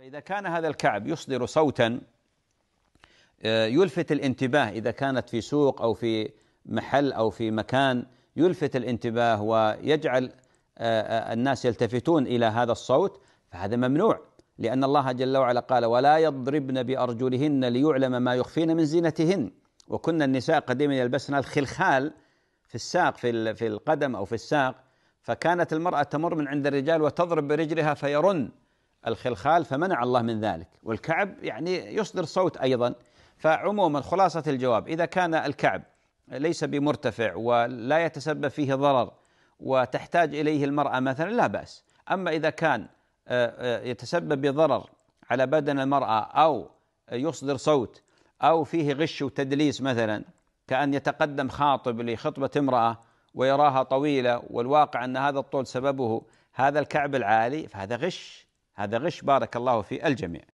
فإذا كان هذا الكعب يصدر صوتا آه، يلفت الانتباه إذا كانت في سوق أو في محل أو في مكان يلفت الانتباه ويجعل آه، آه، الناس يلتفتون إلى هذا الصوت فهذا ممنوع لأن الله جل وعلا قال ولا يضربن بأرجلهن ليعلم ما يخفين من زينتهن وكنا النساء قديما يلبسن الخلخال في الساق في في القدم أو في الساق فكانت المرأة تمر من عند الرجال وتضرب برجلها فيرن الخلخال فمنع الله من ذلك والكعب يعني يصدر صوت أيضا فعموما خلاصة الجواب إذا كان الكعب ليس بمرتفع ولا يتسبب فيه ضرر وتحتاج إليه المرأة مثلا لا بأس أما إذا كان آه، آه، يتسبب بضرر على بدن المرأة أو يصدر صوت أو فيه غش وتدليس مثلا كأن يتقدم خاطب لخطبة امرأة ويراها طويلة والواقع أن هذا الطول سببه هذا الكعب العالي فهذا غش هذا غش بارك الله في الجميع